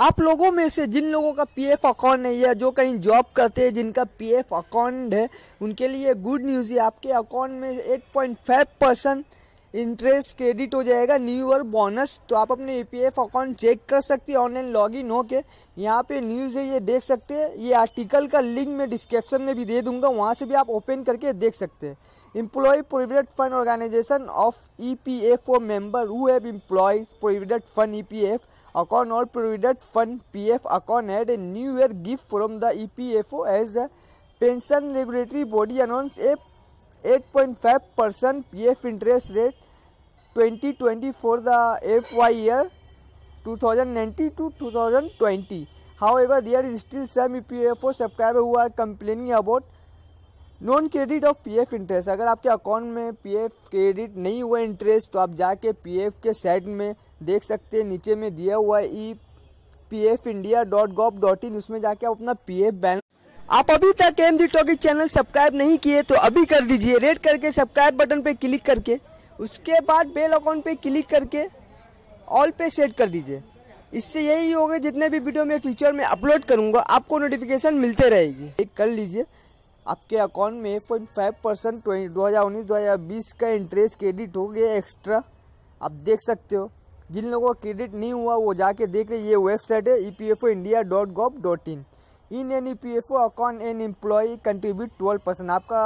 आप लोगों में से जिन लोगों का पीएफ अकाउंट नहीं है जो कहीं जॉब करते हैं जिनका पीएफ अकाउंट है उनके लिए गुड न्यूज़ है आपके अकाउंट में 8.5 परसेंट इंटरेस्ट क्रेडिट हो जाएगा न्यू और बोनस तो आप अपने ई अकाउंट चेक कर सकते हैं ऑनलाइन लॉग इन होके यहाँ पे न्यूज़ है ये देख सकते हैं ये आर्टिकल का लिंक मैं डिस्क्रिप्शन में भी दे दूंगा वहाँ से भी आप ओपन करके देख सकते हैं employee provident fund organisation of E P F O member who have employee provident fund E P F account और provident fund P F account had a new year gift from the E P F O as a pension regulatory body announce a 8.5 P F interest rate 2020 the F Y year 2019 two 2020. Is still same E P F O who हुआ complaining about non credit of P F interest अगर आपके account में P F credit नहीं हुआ interest तो आप जाके P F के साइड में देख सकते हैं नीचे में दिया हुआ E P F India dot gov dot in उसमें जाके आप अपना पी एफ बैलेंस आप अभी तक M the talkie channel subscribe नहीं किए तो अभी कर दीजिए रेड करके सब्सक्राइब बटन पे क्लिक करके उसके बाद बेल अकाउंट पे क्लिक करके ऑल पे सेट कर दीजिए इससे यही होगा जितने भी वीडियो मैं फ्यूचर में अपलोड करूँगा आपको नोटिफिकेशन मिलते रहेगी एक कर लीजिए आपके अकाउंट में पॉइंट फाइव परसेंट दो हज़ार उन्नीस दो हज़ार बीस का इंटरेस्ट क्रेडिट हो गया एक्स्ट्रा आप देख सकते हो जिन लोगों का क्रेडिट नहीं हुआ वो जाके देख रहे ये वेबसाइट है E P F O India dot gov dot in in any P F O account an employee contribute twelve percent आपका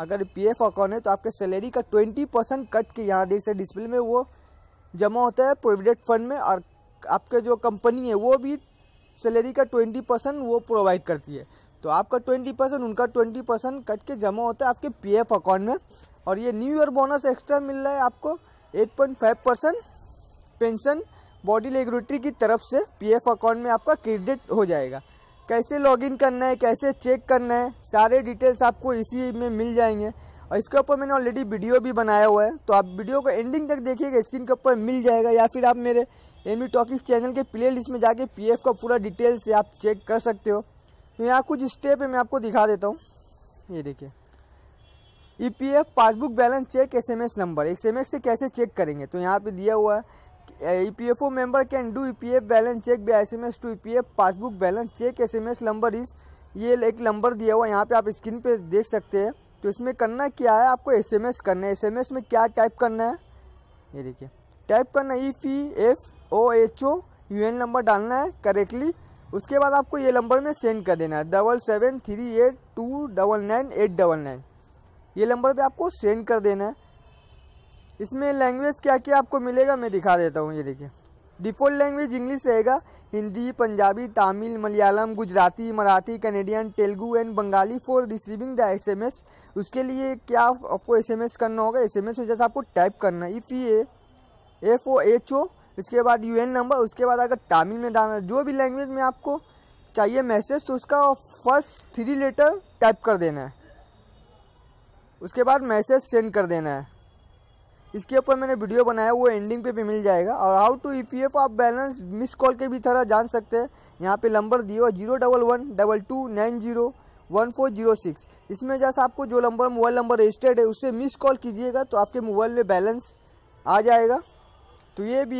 अगर पी एफ अकाउंट है तो आपके सैलरी का ट्वेंटी परसेंट कट के यहाँ देख सकते डिस्प्ले में वो जमा होता है प्रोविडेंट फंड में और आपके जो कंपनी है वो भी सैलरी का ट्वेंटी परसेंट वो प्रोवाइड करती है तो आपका ट्वेंटी परसेंट उनका ट्वेंटी परसेंट कट के जमा होता है आपके पी एफ अकाउंट में और ये न्यू ईयर बोनस एक्स्ट्रा मिल रहा है आपको eight point five percent pension body regulatory की तरफ से पी एफ अकाउंट में आपका क्रेडिट हो जाएगा कैसे लॉगिन करना है कैसे चेक करना है सारे डिटेल्स आपको इसी में मिल जाएंगे और इसके ऊपर मैंने ऑलरेडी वीडियो भी बनाया हुआ है तो आप वीडियो को एंडिंग तक देखिएगा स्क्रीन के ऊपर मिल जाएगा या फिर आप मेरे एम टॉकिस चैनल के प्ले लिस्ट में जाके पी का पूरा डिटेल से आप चेक कर सकते हो तो यहाँ कुछ स्टेप है मैं आपको दिखा देता हूँ ये देखिए E e passbook balance check S number S से कैसे चेक करेंगे तो यहाँ पर दिया हुआ है E E P P F F O member can do balance check B S M S to E P F passbook balance check S M S number इस ये एक नंबर दिया हुआ यहाँ पे आप स्क्रीन पे देख सकते हैं तो इसमें करना क्या है आपको एस एम एस करना है एस एम एस में क्या टाइप करना है ये देखिए टाइप करना E P F O H O U N number डालना है करेक्टली उसके बाद आपको ये नंबर में सेंड कर देना है double seven three eight two double nine eight double nine ये नंबर पर आपको सेंड कर देना है इसमें लैंग्वेज क्या क्या आपको मिलेगा मैं दिखा देता हूँ ये देखिए डिफ़ॉल्ट लैंग्वेज इंग्लिश रहेगा Hindi Punjabi Tamil Malayalam Gujarati Marathi Canadian Telugu and Bengali for receiving the SMS उसके लिए क्या आपको एसएमएस करना होगा एसएमएस एम जैसे आपको टाइप करना है इफ़ ये एफ ओ एच ओ उसके बाद यूएन नंबर उसके बाद अगर तमिल में डालना जो भी लैंग्वेज में आपको चाहिए मैसेज तो उसका फर्स्ट थ्री लेटर टाइप कर देना है उसके बाद मैसेज सेंड कर देना है इसके ऊपर मैंने वीडियो बनाया वो एंडिंग पे भी मिल जाएगा और how to E P F आप बैलेंस मिस कॉल के भी तरह जान सकते हैं यहाँ पे नंबर दिए हुआ zero double one double two nine zero one four zero six इसमें जैसा आपको जो नंबर मोबाइल नंबर रजिस्टर्ड है उससे मिस कॉल कीजिएगा तो आपके मोबाइल में बैलेंस आ जाएगा तो ये भी